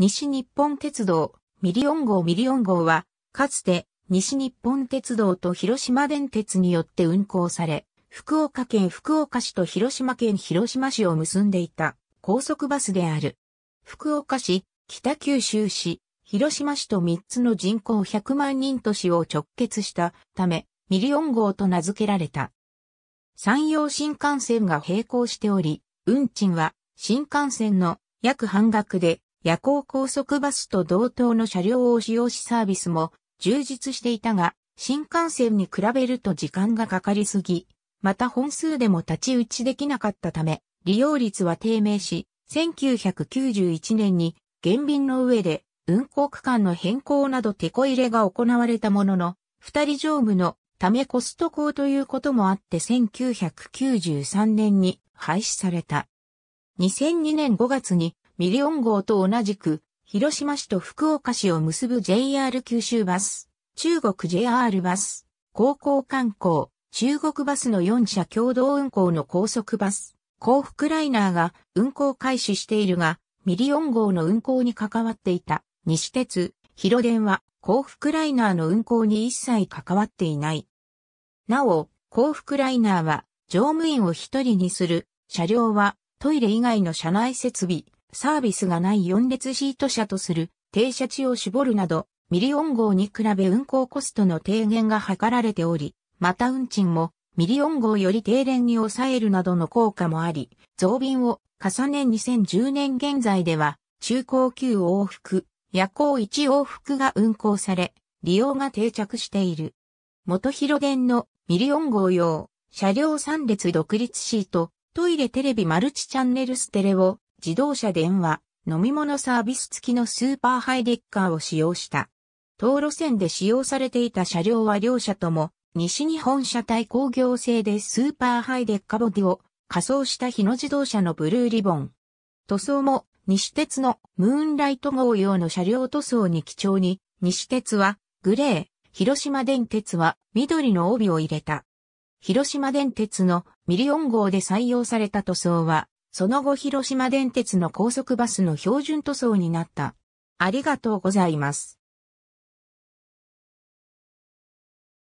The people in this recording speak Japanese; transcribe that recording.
西日本鉄道、ミリオン号ミリオン号は、かつて、西日本鉄道と広島電鉄によって運行され、福岡県福岡市と広島県広島市を結んでいた高速バスである。福岡市、北九州市、広島市と3つの人口100万人都市を直結したため、ミリオン号と名付けられた。山陽新幹線が並行しており、運賃は新幹線の約半額で夜行高速バスと同等の車両を使用しサービスも充実していたが、新幹線に比べると時間がかかりすぎ、また本数でも立ち打ちできなかったため、利用率は低迷し、1991年に減便の上で運行区間の変更など手こ入れが行われたものの、二人乗務のためコスト高ということもあって1993年に廃止された。2002年5月にミリオン号と同じく、広島市と福岡市を結ぶ JR 九州バス、中国 JR バス、高校観光、中国バスの4社共同運行の高速バス、幸福ライナーが運行開始しているが、ミリオン号の運行に関わっていた西鉄、広電は幸福ライナーの運行に一切関わっていない。なお、幸福ライナーは乗務員を一人にする車両はトイレ以外の車内設備、サービスがない4列シート車とする停車地を絞るなど、ミリオン号に比べ運行コストの低減が図られており、また運賃もミリオン号より低廉に抑えるなどの効果もあり、増便を重ね2010年現在では、中高級往復、夜行1往復が運行され、利用が定着している。元広電のミリオン号用、車両3列独立シート、トイレテレビマルチチャンネルステレオ、自動車電話、飲み物サービス付きのスーパーハイデッカーを使用した。当路線で使用されていた車両は両社とも、西日本車体工業製でスーパーハイデッカボディを仮装した日野自動車のブルーリボン。塗装も西鉄のムーンライト号用の車両塗装に基調に、西鉄はグレー、広島電鉄は緑の帯を入れた。広島電鉄のミリオン号で採用された塗装はその後広島電鉄の高速バスの標準塗装になった。ありがとうございます。